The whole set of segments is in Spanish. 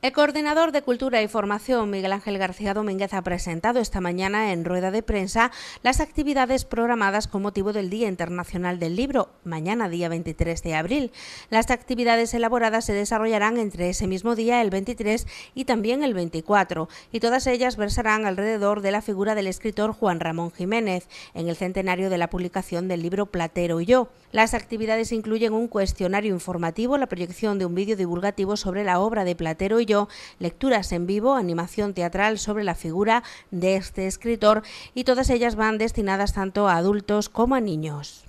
El coordinador de Cultura y Formación, Miguel Ángel García Domínguez, ha presentado esta mañana en rueda de prensa las actividades programadas con motivo del Día Internacional del Libro, mañana día 23 de abril. Las actividades elaboradas se desarrollarán entre ese mismo día, el 23, y también el 24, y todas ellas versarán alrededor de la figura del escritor Juan Ramón Jiménez, en el centenario de la publicación del libro Platero y yo. Las actividades incluyen un cuestionario informativo, la proyección de un vídeo divulgativo sobre la obra de Platero y lecturas en vivo, animación teatral sobre la figura de este escritor y todas ellas van destinadas tanto a adultos como a niños.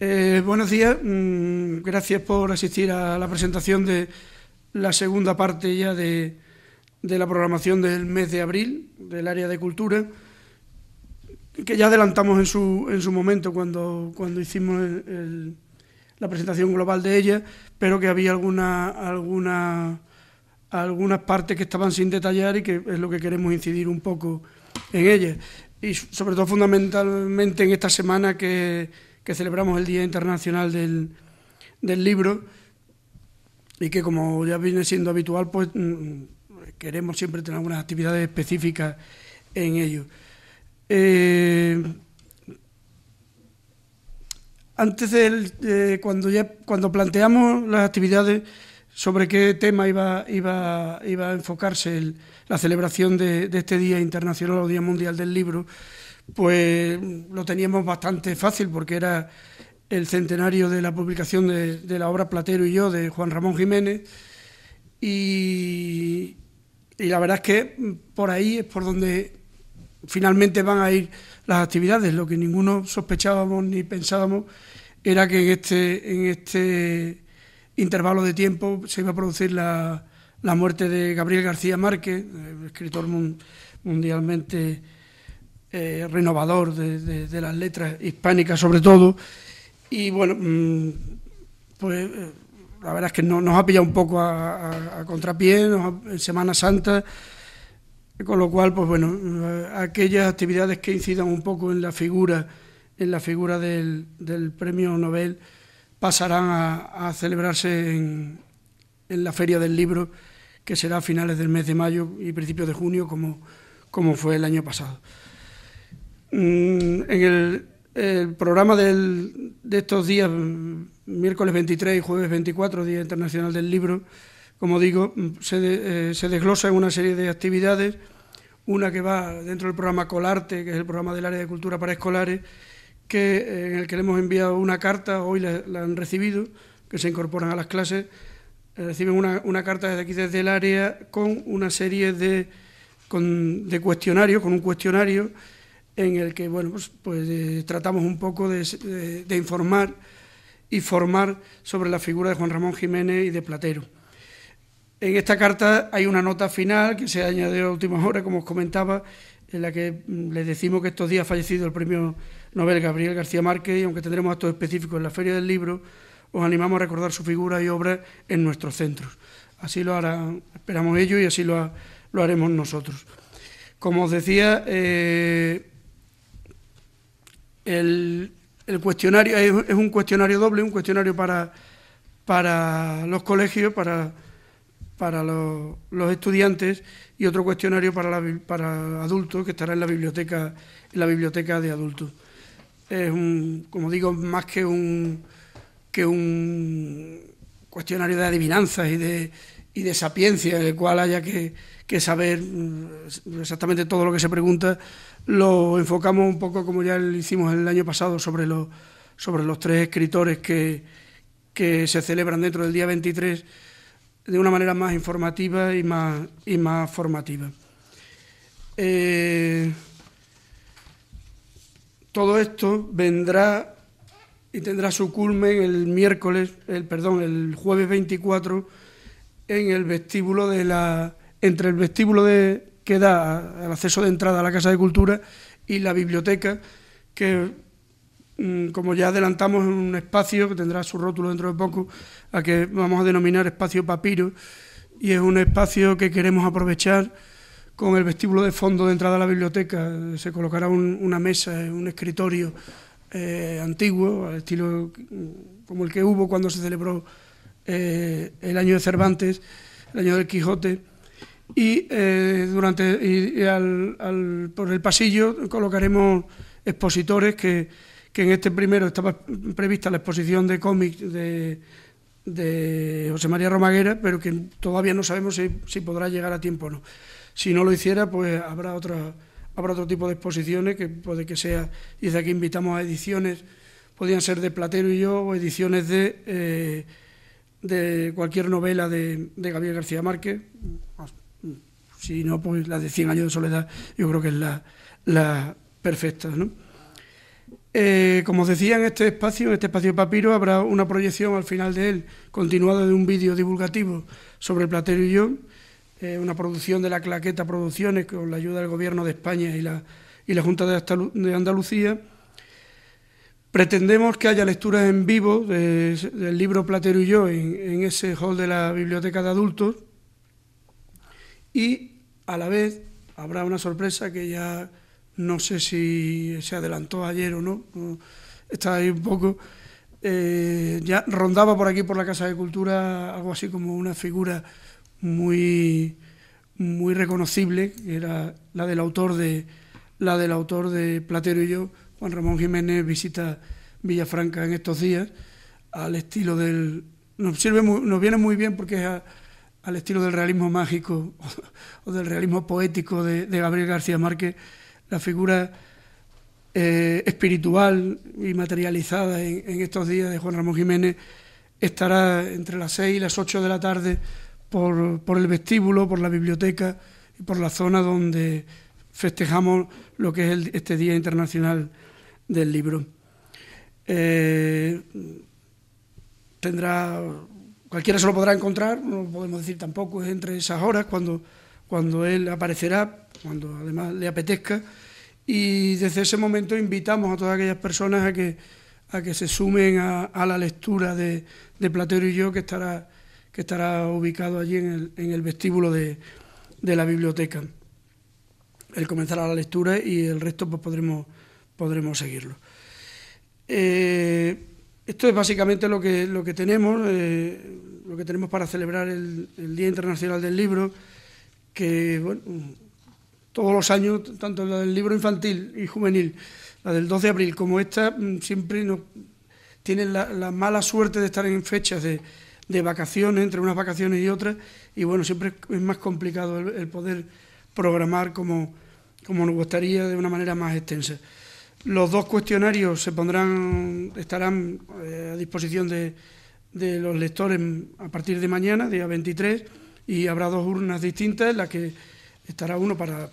Eh, buenos días, mm, gracias por asistir a la presentación de la segunda parte ya de, de la programación del mes de abril del área de cultura, que ya adelantamos en su, en su momento cuando, cuando hicimos la presentación global de ella, pero que había alguna, alguna algunas partes que estaban sin detallar y que es lo que queremos incidir un poco en ellas. Y sobre todo fundamentalmente en esta semana que, celebramos el Día Internacional del, Libro y que como ya viene siendo habitual, pues mm, mm, queremos siempre tener algunas actividades específicas en ello. Eh, antes del, eh, cuando ya cuando planteamos las actividades sobre qué tema iba, iba, iba a enfocarse la celebración de, este Día Internacional o Día Mundial del Libro, pues lo teníamos bastante fácil porque era el centenario de la publicación de, la obra Platero y yo de Juan Ramón Jiménez y, y la verdad es que por ahí es por donde finalmente van a ir las actividades, lo que ninguno sospechábamos ni pensábamos era que en este, en este ...intervalo de tiempo se iba a producir la, la muerte de Gabriel García Márquez, escritor mundialmente eh, renovador de, las letras hispánicas sobre todo. Y bueno, mm, pues eh, la verdad es que nos ha pillado un poco a, a, contrapié en Semana Santa, con lo cual, pues bueno, eh, aquellas actividades que incidan un poco en la figura, en la figura del, del premio Nobel pasarán a, celebrarse en, la Feria del Libro, que será a finales del mes de mayo y principios de junio, como, como fue el año pasado. Mm, en el, programa de estos días, miércoles 23 y jueves 24, Día Internacional del Libro, como digo, mm, se, eh, se desglosa en una serie de actividades, una que va dentro del programa Colarte, que es el programa del área de cultura para escolares, que, eh, en el que le hemos enviado una carta, hoy la, han recibido, que se incorporan a las clases, eh, reciben una, carta desde aquí, desde el área, con una serie de, con, de cuestionarios, con un cuestionario en el que, bueno, pues, pues eh, tratamos un poco de, de, informar y formar sobre la figura de Juan Ramón Jiménez y de Platero. En esta carta hay una nota final que se ha añadido a últimas horas, como os comentaba, en la que mm, les decimos que estos días ha fallecido el premio novel Gabriel García Márquez y aunque tendremos actos específicos en la Feria del Libro, os animamos a recordar su figura y obra en nuestros centros. Así lo harán, esperamos ellos y así lo, haremos nosotros. Como os decía, eh, el, cuestionario es, un cuestionario doble, un cuestionario para, para los colegios, para, para los, estudiantes y otro cuestionario para, para adultos que estará en la biblioteca, en la biblioteca de adultos es un, como digo, más que un, que un cuestionario de adivinanzas y de, de sapiencia, en el cual haya que, saber mm, exactamente todo lo que se pregunta, lo enfocamos un poco como ya lo hicimos el año pasado sobre, los sobre los tres escritores que, que se celebran dentro del día 23 de una manera más informativa y más, y más formativa. Eh, todo esto vendrá y tendrá su culmen el miércoles, el perdón, el jueves 24 en el vestíbulo de la entre el vestíbulo de que da el acceso de entrada a la Casa de Cultura y la biblioteca que mm, como ya adelantamos en un espacio que tendrá su rótulo dentro de poco, a que vamos a denominar espacio papiro, y es un espacio que queremos aprovechar con el vestíbulo de fondo de entrada a la biblioteca se colocará una mesa, un escritorio eh, antiguo, al estilo como el que hubo cuando se celebró eh, el año de Cervantes, el año del Quijote, y eh, durante por el pasillo colocaremos expositores que, que, en este primero estaba prevista la exposición de cómics de, José María Romaguera, pero que todavía no sabemos si podrá llegar a tiempo o no. Si no lo hiciera, pues habrá, otra, habrá otro tipo de exposiciones que puede que sea, y desde aquí invitamos a ediciones, podrían ser de Platero y yo, o ediciones de, eh, de cualquier novela de, de, Gabriel García Márquez. Si no, pues la de Cien años de soledad, yo creo que es la, perfecta, ¿no? Eh, como decía, en este espacio, en este espacio papiro, habrá una proyección al final de él, continuada de un vídeo divulgativo sobre Platero y yo, eh, una producción de la Claqueta Producciones con la ayuda del Gobierno de España y la, y la Junta de, Andalucía. Pretendemos que haya lecturas en vivo del libro Platero y yo en, ese hall de la Biblioteca de Adultos y a la vez habrá una sorpresa que ya no sé si se adelantó ayer o no, está ahí un poco. Eh, ya rondaba por aquí, por la Casa de Cultura, algo así como una figura muy, muy reconocible, era la del autor de la del autor de Platero y yo, Juan Ramón Jiménez visita Villafranca en estos días, al estilo del nos sirve nos viene muy bien porque es al estilo del realismo mágico o, del realismo poético de, Gabriel García Márquez, la figura eh, espiritual y materializada en, estos días de Juan Ramón Jiménez estará entre las seis y las ocho de la tarde por, por el vestíbulo, por la biblioteca y por la zona donde festejamos lo que es este Día Internacional del Libro. Eh, tendrá, cualquiera se lo podrá encontrar, no lo podemos decir tampoco, es entre esas horas cuando, cuando él aparecerá, cuando además le apetezca, y desde ese momento invitamos a todas aquellas personas a que, a que se sumen a, a la lectura de, de Platero y yo, que estará que estará ubicado allí en el, en el vestíbulo de, la biblioteca. Él comenzará la lectura y el resto pues, podremos, podremos seguirlo. Eh, esto es básicamente lo que, lo que tenemos, eh, lo que tenemos para celebrar el, Día Internacional del Libro, que todos los años, tanto la del libro infantil y juvenil, la del 2 de abril como esta, mm, siempre nos, tienen la mala suerte de estar en fechas de, de vacaciones, entre unas vacaciones y otras, y bueno, siempre es más complicado el, poder programar como, nos gustaría de una manera más extensa. Los dos cuestionarios se pondrán, estarán eh, a disposición de, los lectores a partir de mañana, día 23, y habrá dos urnas distintas en las que estará uno para,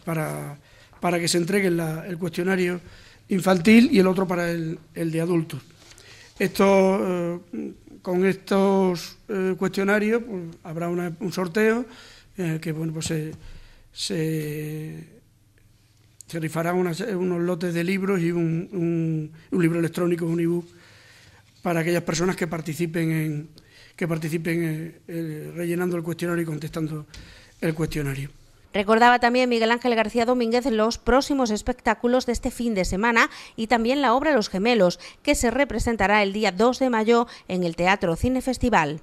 para, que se entregue el cuestionario infantil y el otro para el de adultos. Esto, eh, con estos eh, cuestionarios pues, habrá un sorteo en el que bueno, pues se, se, rifarán unos lotes de libros y un, libro electrónico, un e-book, para aquellas personas que participen, en, que participen eh, rellenando el cuestionario y contestando el cuestionario. Recordaba también Miguel Ángel García Domínguez los próximos espectáculos de este fin de semana y también la obra Los Gemelos, que se representará el día 2 de mayo en el Teatro Cine Festival.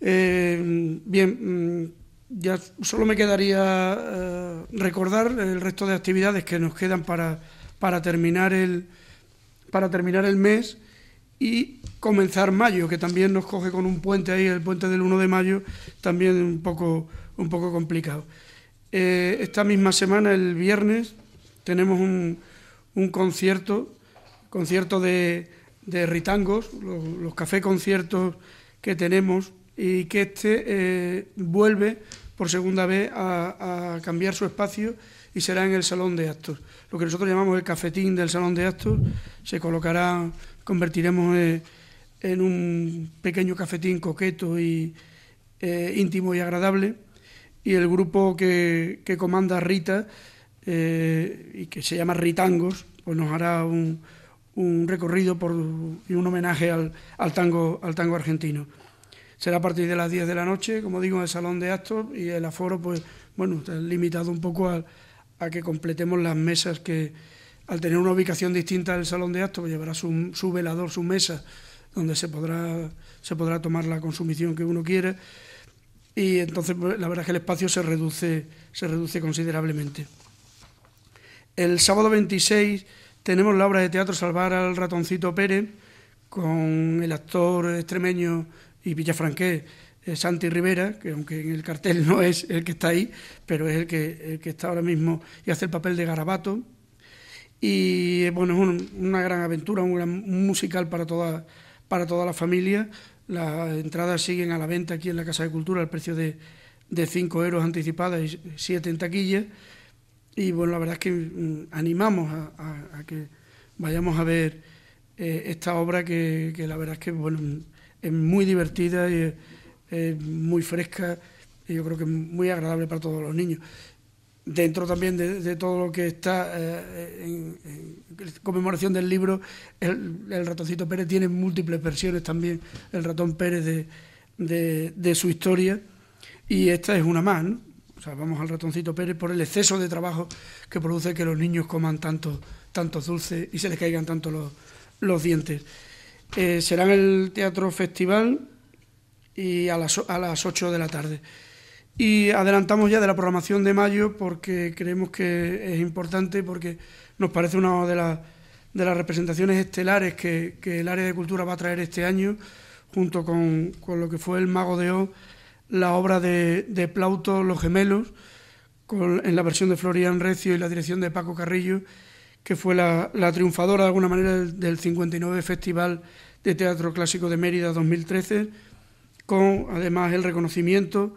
Eh, bien, mm, ya solo me quedaría eh, recordar el resto de actividades que nos quedan para, para, terminar el, para terminar el mes y comenzar mayo, que también nos coge con un puente ahí, el puente del 1 de mayo, también un poco un poco complicado. Eh, esta misma semana, el viernes, tenemos un, un concierto, concierto de, de ritangos, los, café conciertos que tenemos, y que este eh, vuelve por segunda vez a, cambiar su espacio y será en el Salón de Actos. Lo que nosotros llamamos el cafetín del Salón de Actos se colocará, convertiremos eh, en un pequeño cafetín coqueto y íntimo y agradable y el grupo que, que comanda Rita eh, y que se llama Ritangos, pues nos hará un, recorrido por, y un homenaje al, al, tango, al tango argentino. Será a partir de las 10 de la noche, como digo, en el salón de actos y el aforo, pues bueno, está limitado un poco a, que completemos las mesas que, al tener una ubicación distinta del salón de actos, pues llevará su, su velador, su mesa, donde se podrá, se podrá tomar la consumición que uno quiere y entonces pues, la verdad es que el espacio se reduce, se reduce considerablemente. El sábado 26 tenemos la obra de teatro Salvar al ratoncito Pérez con el actor extremeño y villafranqués eh, Santi Rivera, que aunque en el cartel no es el que está ahí, pero es el que, está ahora mismo y hace el papel de Garabato. Y eh, bueno, es una gran aventura, un, gran, musical para toda la familia, las entradas siguen a la venta aquí en la Casa de Cultura al precio de, de 5 euros anticipadas y 7 en taquilla. Y bueno, la verdad es que mm, animamos a, que vayamos a ver eh, esta obra que, la verdad es que bueno, es muy divertida y muy fresca y yo creo que es muy agradable para todos los niños dentro también de, todo lo que está eh, en, conmemoración del libro, el, ratoncito Pérez tiene múltiples versiones también, el ratón Pérez de, su historia, y esta es una más, ¿no? O sea, vamos al ratoncito Pérez por el exceso de trabajo que produce que los niños coman tantos dulces y se les caigan tanto los, los dientes. Eh, será en el Teatro Festival y a las, a las 8 de la tarde. Y adelantamos ya de la programación de mayo porque creemos que es importante, porque nos parece una de las, de las representaciones estelares que, el área de cultura va a traer este año, junto con, lo que fue El Mago de O la obra de, Plauto, Los Gemelos, con, en la versión de Florian Recio y la dirección de Paco Carrillo, que fue la, triunfadora de alguna manera del, del 59 Festival de Teatro Clásico de Mérida 2013, con además el reconocimiento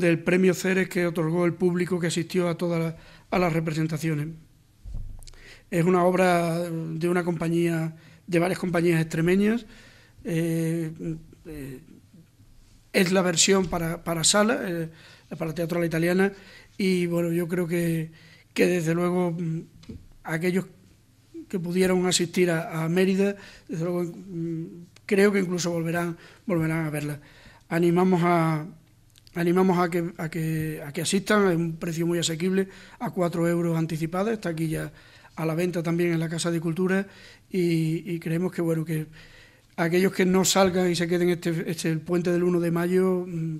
del premio Ceres que otorgó el público que asistió a todas las, las representaciones. Es una obra de una compañía, de varias compañías extremeñas. Eh, eh, es la versión para, sala, eh, para teatro la italiana, y bueno, yo creo que, desde luego mm, aquellos que pudieron asistir a, Mérida, desde luego mm, creo que incluso volverán, volverán a verla. Animamos a, animamos a que, a que, a asistan, es un precio muy asequible, a 4 euros anticipada, está aquí ya a la venta también en la Casa de Cultura y, creemos que, bueno, que aquellos que no salgan y se queden este, este el puente del 1 de mayo mm,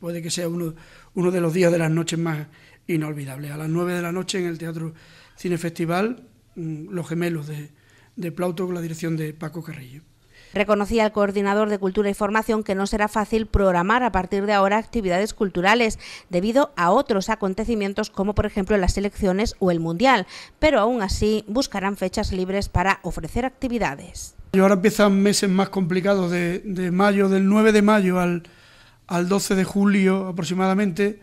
puede que sea uno, de los días de las noches más inolvidables. A las 9 de la noche en el Teatro Cine Festival, mm, Los Gemelos de Plauto con la dirección de Paco Carrillo. Reconocía el coordinador de Cultura y Formación que no será fácil programar a partir de ahora actividades culturales debido a otros acontecimientos como por ejemplo las elecciones o el Mundial, pero aún así buscarán fechas libres para ofrecer actividades. Y ahora empiezan meses más complicados de, mayo, del 9 de mayo al, al 12 de julio aproximadamente,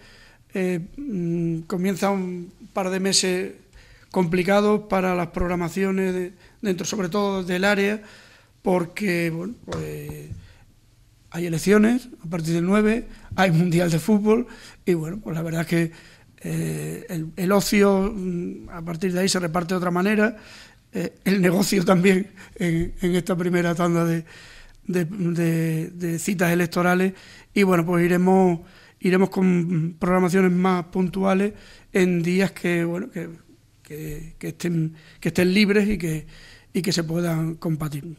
eh, mm, comienza un par de meses complicados para las programaciones dentro, sobre todo del área porque bueno, pues, hay elecciones a partir del 9, hay Mundial de Fútbol y bueno, pues la verdad es que eh, el, ocio mm, a partir de ahí se reparte de otra manera, eh, el negocio también en, esta primera tanda de, citas electorales y bueno, pues iremos iremos con programaciones más puntuales en días que bueno que estén que estén libres y que y que se puedan compartir.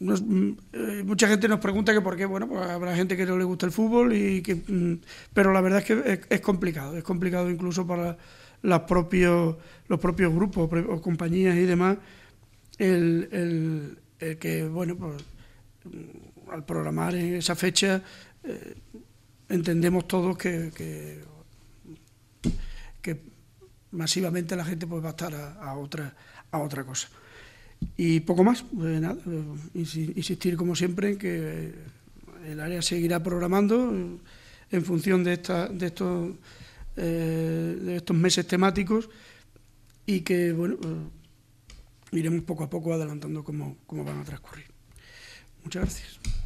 Mm, eh, mucha gente nos pregunta que por qué, bueno, pues habrá gente que no le gusta el fútbol y que, mm, pero la verdad es que es, complicado, es complicado incluso para las propios, los propios grupos o compañías y demás, el, que, bueno, pues mm, al programar en esa fecha eh, entendemos todos que, que, masivamente la gente pues va a estar a, otra a otra cosa. Y poco más, pues nada, eh, insistir como siempre en que el área seguirá programando en función de, esta, de, estos, eh, de estos meses temáticos y que, bueno, eh, iremos poco a poco adelantando cómo van a transcurrir. Muchas gracias.